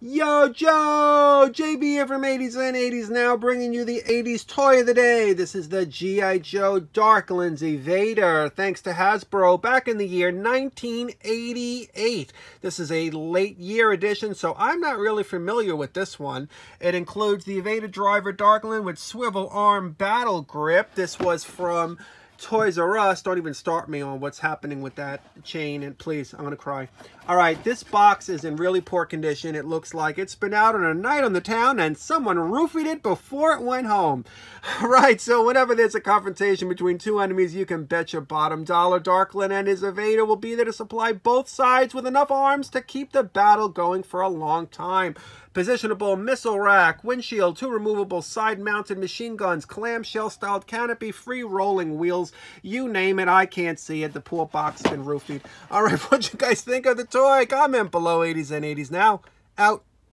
Yo, Joe! JB from 80s and 80s now bringing you the 80s toy of the day. This is the G.I. Joe Darklands Evader, thanks to Hasbro, back in the year 1988. This is a late year edition, so I'm not really familiar with this one. It includes the Evader Driver Darkland with swivel arm battle grip. This was from Toys R Us. Don't even start me on what's happening with that chain. And please, I'm going to cry. All right, this box is in really poor condition. It looks like it's been out on a night on the town and someone roofied it before it went home. All right, so whenever there's a confrontation between two enemies, you can bet your bottom dollar Darklin and his evader will be there to supply both sides with enough arms to keep the battle going for a long time. Positionable missile rack, windshield, two removable side-mounted machine guns, clamshell-styled canopy, free rolling wheels, you name it. I can't see it. The poor box has been roofied. All right, what you guys think of the toy? Comment below 80s and 80s now. Out.